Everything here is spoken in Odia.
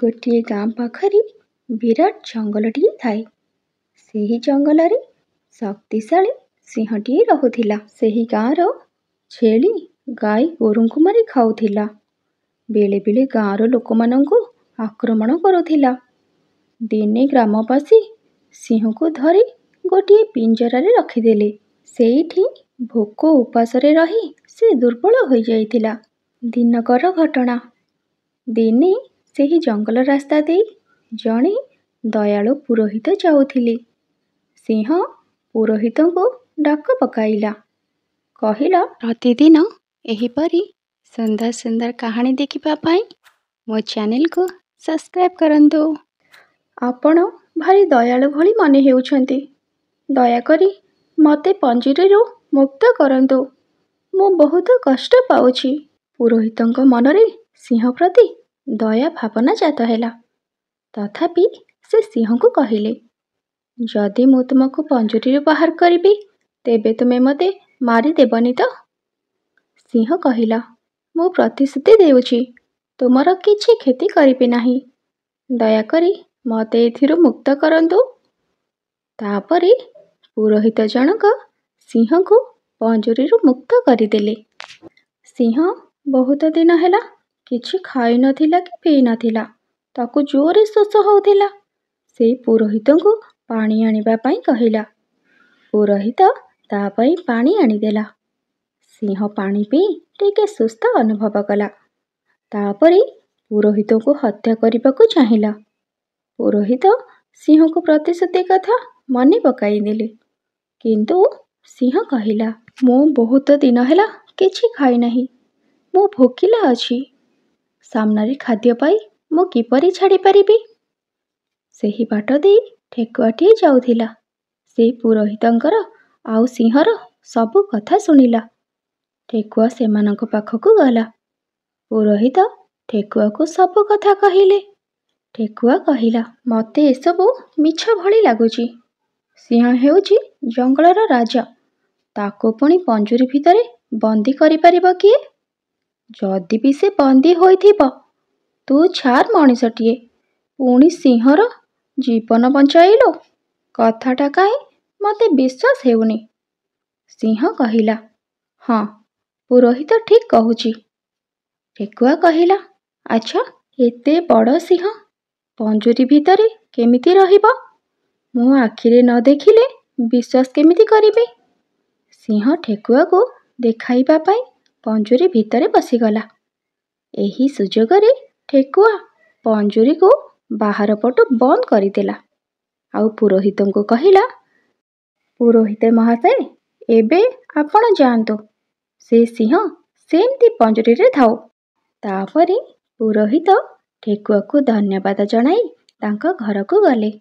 ଗୋଟିଏ ଗାଁ ପାଖରେ ବିରାଟ ଜଙ୍ଗଲଟିଏ ଥାଏ ସେହି ଜଙ୍ଗଲରେ ଶକ୍ତିଶାଳୀ ସିଂହଟିଏ ରହୁଥିଲା ସେହି ଗାଁର ଛେଳି ଗାଈ ଗୋରୁଙ୍କୁ ମାରି ଖାଉଥିଲା ବେଳେବେଳେ ଗାଁର ଲୋକମାନଙ୍କୁ ଆକ୍ରମଣ କରୁଥିଲା ଦିନେ ଗ୍ରାମବାସୀ ସିଂହକୁ ଧରି ଗୋଟିଏ ପିଞ୍ଜରାରେ ରଖିଦେଲେ ସେଇଠି ଭୋକ ଉପାସରେ ରହି ସେ ଦୁର୍ବଳ ହୋଇଯାଇଥିଲା ଦିନକର ଘଟଣା ଦିନେ ସେହି ଜଙ୍ଗଲ ରାସ୍ତା ଦେଇ ଜଣେ ଦୟାଳୁ ପୁରୋହିତ ଯାଉଥିଲେ ସିଂହ ପୁରୋହିତଙ୍କୁ ଡାକ ପକାଇଲା କହିଲ ପ୍ରତିଦିନ ଏହିପରି ସୁନ୍ଦର ସୁନ୍ଦର କାହାଣୀ ଦେଖିବା ପାଇଁ ମୋ ଚ୍ୟାନେଲକୁ ସବସ୍କ୍ରାଇବ୍ କରନ୍ତୁ ଆପଣ ଭାରି ଦୟାଳୁ ଭଳି ମନେ ହେଉଛନ୍ତି ଦୟାକରି ମୋତେ ପଞ୍ଜୁରୀରୁ ମୁକ୍ତ କରନ୍ତୁ ମୁଁ ବହୁତ କଷ୍ଟ ପାଉଛି ପୁରୋହିତଙ୍କ ମନରେ ସିଂହ ପ୍ରତି ଦୟା ଭାବନା ଜାତ ହେଲା। ତଥାପି ସେ ସିଂହକୁ କହିଲେ, ଯଦି ମୁଁ ତୁମକୁ ପଞ୍ଜୁରୀରୁ ବାହାର କରିବି, ତେବେ ତୁମେ ମୋତେ ମାରିଦେବନି ତ? ସିଂହ କହିଲା, ମୁଁ ପ୍ରତିଶ୍ରୁତି ଦେଉଛି, ତୁମର କିଛି କ୍ଷତି କରିବି ନାହିଁ। ଦୟାକରି ମୋତେ ଏଥିରୁ ମୁକ୍ତ କରନ୍ତୁ। ତା'ପରେ ପୁରୋହିତ ଜଣକ ସିଂହକୁ ପଞ୍ଜୁରୀରୁ ମୁକ୍ତ କରିଦେଲେ। ସିଂହ ବହୁତ ଦିନ ହେଲା କିଛି ଖାଇନଥିଲା କି ପିଇନଥିଲା। ତାକୁ ଜୋରେ ଶୋଷ ହେଉଥିଲା। ସେ ପୁରୋହିତଙ୍କୁ ପାଣି ଆଣିବା ପାଇଁ କହିଲା। ପୁରୋହିତ ତା' ପାଇଁ ପାଣି ଆଣିଦେଲା। ସିଂହ ପାଣି ପିଇ ଟିକେ ସୁସ୍ଥ ଅନୁଭବ କଲା। ତା'ପରେ ପୁରୋହିତଙ୍କୁ ହତ୍ୟା କରିବାକୁ ଚାହିଁଲା। ପୁରୋହିତ ସିଂହକୁ ପ୍ରତିଶ୍ରୁତି କଥା ମନେ ପକାଇଦେଲେ। କିନ୍ତୁ ସିଂହ କହିଲା, "ମୁଁ ବହୁତ ଦିନ ହେଲା କିଛି ଖାଇନାହିଁ। ମୁଁ ଭୋକିଲା ଅଛି। ସାମ୍ନାରେ ଖାଦ୍ୟ ପାଇ ମୁଁ କିପରି ଛାଡ଼ିପାରିବି ସେହି ବାଟ ଦେଇ ଠେକୁଆଟିଏ ଯାଉଥିଲା ସେ ପୁରୋହିତଙ୍କର ଆଉ ସିଂହର ସବୁ କଥା ଶୁଣିଲା ଠେକୁଆ ସେମାନଙ୍କ ପାଖକୁ ଗଲା ପୁରୋହିତ ଠେକୁଆକୁ ସବୁ କଥା କହିଲେ ଠେକୁଆ କହିଲା ମୋତେ ଏସବୁ ମିଛ ଭଳି ଲାଗୁଛି ସିଂହ ହେଉଛି ଜଙ୍ଗଲର ରାଜା ତାକୁ ପୁଣି ପଞ୍ଜୁରୀ ଭିତରେ ବନ୍ଦୀ କରିପାରିବ କିଏ ଯଦି ବି ସେ ବନ୍ଦୀ ହୋଇଥିବ ତୁ ଛାର ମଣିଷଟିଏ ପୁଣି ସିଂହର ଜୀବନ ବଞ୍ଚାଇଲୁ କଥାଟା କାହିଁ ମୋତେ ବିଶ୍ୱାସ ହେଉନି ସିଂହ କହିଲା ହଁ ପୁରୋହିତ ଠିକ୍ କହୁଛି ଠେକୁଆ କହିଲା ଆଚ୍ଛା ଏତେ ବଡ଼ ସିଂହ ପଞ୍ଜୁରୀ ଭିତରେ କେମିତି ରହିବ ମୁଁ ଆଖିରେ ନ ଦେଖିଲେ ବିଶ୍ୱାସ କେମିତି କରିବି ସିଂହ ଠେକୁଆକୁ ଦେଖାଇବା ପାଇଁ ପଞ୍ଜୁରୀ ଭିତରେ ପଶିଗଲା ଏହି ସୁଯୋଗରେ ଠେକୁଆ ପଞ୍ଜୁରୀକୁ ବାହାର ପଟୁ ବନ୍ଦ କରିଦେଲା ଆଉ ପୁରୋହିତଙ୍କୁ କହିଲା ପୁରୋହିତ ମହାଶୟ ଏବେ ଆପଣ ଯାଆନ୍ତୁ ସେ ସିଂହ ସେମିତି ପଞ୍ଜୁରୀରେ ଥାଉ ତାପରେ ପୁରୋହିତ ଠେକୁଆକୁ ଧନ୍ୟବାଦ ଜଣାଇ ତାଙ୍କ ଘରକୁ ଗଲେ